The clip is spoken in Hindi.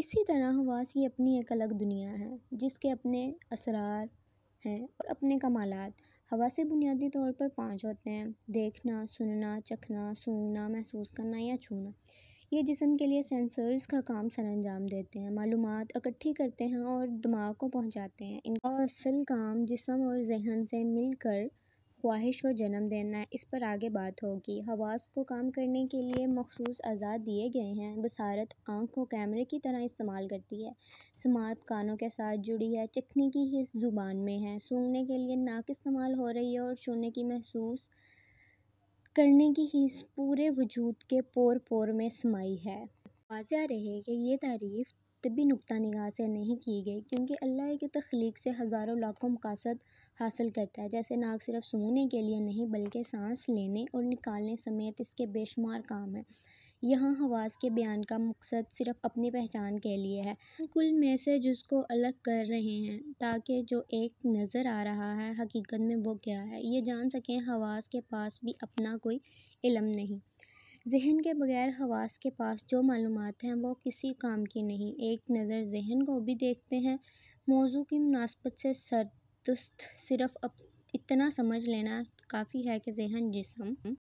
इसी तरह की अपनी एक अलग दुनिया है जिसके अपने असरार हैं और अपने कमालत हवासे बुनियादी तौर पर पाँच होते हैं देखना सुनना चखना सूंघना महसूस करना या छूना ये जिसम के लिए सेंसर्स का काम सर अंजाम देते हैं मालूम इकट्ठी करते हैं और दिमाग को पहुंचाते हैं इनका असल काम जिसम और जहन से मिलकर ख्वाहिश को जन्म देना है इस पर आगे बात होगी हवास को काम करने के लिए मखसूस आज़ाद दिए गए हैं बसारत आँख को कैमरे की तरह इस्तेमाल करती है समात कानों के साथ जुड़ी है चखने की हिस्स ज़ुबान में है सूंघने के लिए नाक इस्तेमाल हो रही है और छूने की महसूस करने की हिस्स पूरे वजूद के पोर पोर में समाई है वाजह रहे कि ये तारीफ़ तबी भी नुक्ता निगाह से नहीं की गई क्योंकि अल्लाह की तख्लीक से हज़ारों लाखों मकासद हासिल करता है जैसे नाक सिर्फ सूने के लिए नहीं बल्कि सांस लेने और निकालने समेत इसके बेशुमार काम हैं यहाँ हवास के बयान का मकसद सिर्फ अपनी पहचान के लिए है कुल में से जिसको अलग कर रहे हैं ताकि जो एक नज़र आ रहा है हकीकत में वो क्या है ये जान सकें हवास के पास भी अपना कोई इलम नहीं जहन के बग़ैर हवास के पास जो मालूम हैं वो किसी काम की नहीं एक नज़र जहन को भी देखते हैं मौजू की मुनासबत से सरदस्त सिर्फ़ इतना समझ लेना काफ़ी है कि जहन जिसम